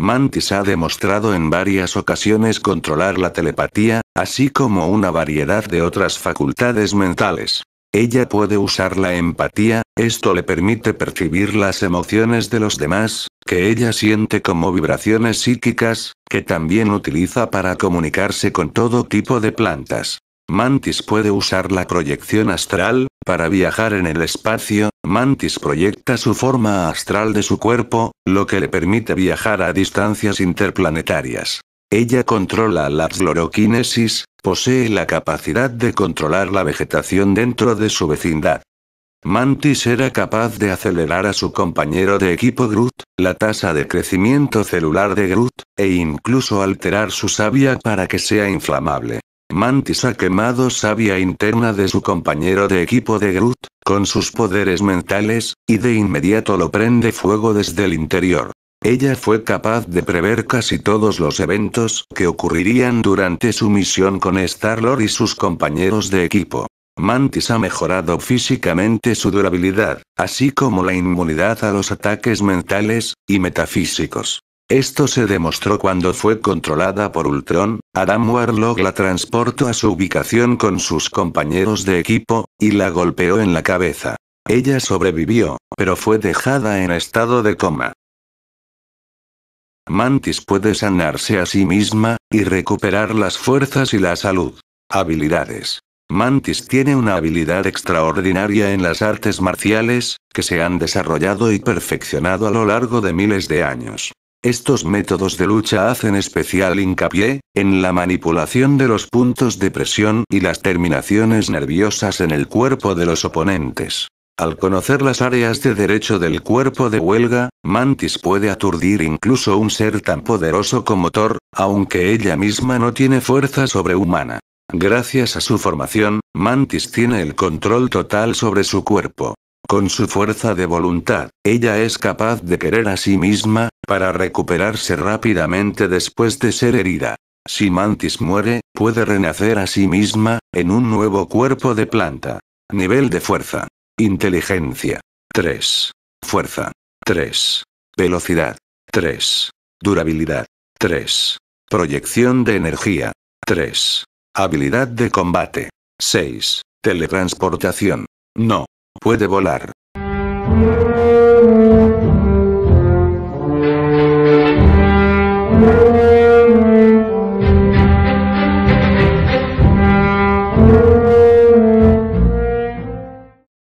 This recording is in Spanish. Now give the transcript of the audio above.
Mantis ha demostrado en varias ocasiones controlar la telepatía, así como una variedad de otras facultades mentales. Ella puede usar la empatía, esto le permite percibir las emociones de los demás, que ella siente como vibraciones psíquicas, que también utiliza para comunicarse con todo tipo de plantas. Mantis puede usar la proyección astral, para viajar en el espacio, Mantis proyecta su forma astral de su cuerpo, lo que le permite viajar a distancias interplanetarias. Ella controla la cloroquinesis, posee la capacidad de controlar la vegetación dentro de su vecindad. Mantis era capaz de acelerar a su compañero de equipo Groot, la tasa de crecimiento celular de Groot, e incluso alterar su savia para que sea inflamable. Mantis ha quemado savia interna de su compañero de equipo de Groot, con sus poderes mentales, y de inmediato lo prende fuego desde el interior. Ella fue capaz de prever casi todos los eventos que ocurrirían durante su misión con Star-Lord y sus compañeros de equipo. Mantis ha mejorado físicamente su durabilidad, así como la inmunidad a los ataques mentales y metafísicos. Esto se demostró cuando fue controlada por Ultron, Adam Warlock la transportó a su ubicación con sus compañeros de equipo, y la golpeó en la cabeza. Ella sobrevivió, pero fue dejada en estado de coma. Mantis puede sanarse a sí misma, y recuperar las fuerzas y la salud. Habilidades. Mantis tiene una habilidad extraordinaria en las artes marciales, que se han desarrollado y perfeccionado a lo largo de miles de años. Estos métodos de lucha hacen especial hincapié, en la manipulación de los puntos de presión y las terminaciones nerviosas en el cuerpo de los oponentes. Al conocer las áreas de derecho del cuerpo de huelga, Mantis puede aturdir incluso un ser tan poderoso como Thor, aunque ella misma no tiene fuerza sobrehumana. Gracias a su formación, Mantis tiene el control total sobre su cuerpo. Con su fuerza de voluntad, ella es capaz de querer a sí misma, para recuperarse rápidamente después de ser herida. Si Mantis muere, puede renacer a sí misma, en un nuevo cuerpo de planta. Nivel de fuerza. Inteligencia. 3. Fuerza. 3. Velocidad. 3. Durabilidad. 3. Proyección de energía. 3. Habilidad de combate. 6. Teletransportación. No. Puede volar.